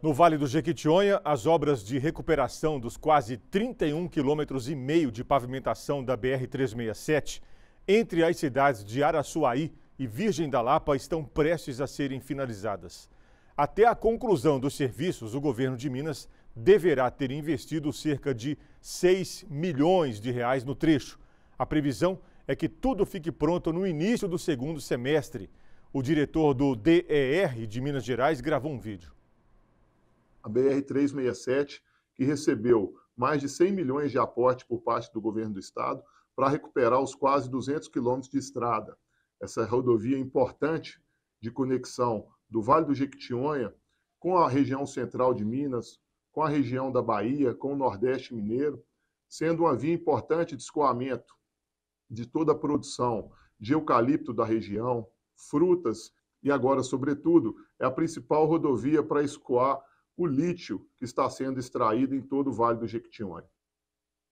No Vale do Jequitinhonha, as obras de recuperação dos quase 31 quilômetros e meio de pavimentação da BR-367 entre as cidades de Araçuaí e Virgem da Lapa estão prestes a serem finalizadas. Até a conclusão dos serviços, o governo de Minas deverá ter investido cerca de 6 milhões de reais no trecho. A previsão é que tudo fique pronto no início do segundo semestre. O diretor do DER de Minas Gerais gravou um vídeo a BR-367, que recebeu mais de 100 milhões de aporte por parte do governo do estado para recuperar os quase 200 quilômetros de estrada. Essa rodovia é importante de conexão do Vale do Jequitinhonha com a região central de Minas, com a região da Bahia, com o Nordeste Mineiro, sendo uma via importante de escoamento de toda a produção de eucalipto da região, frutas e agora, sobretudo, é a principal rodovia para escoar o lítio que está sendo extraído em todo o Vale do Jequitinhonha.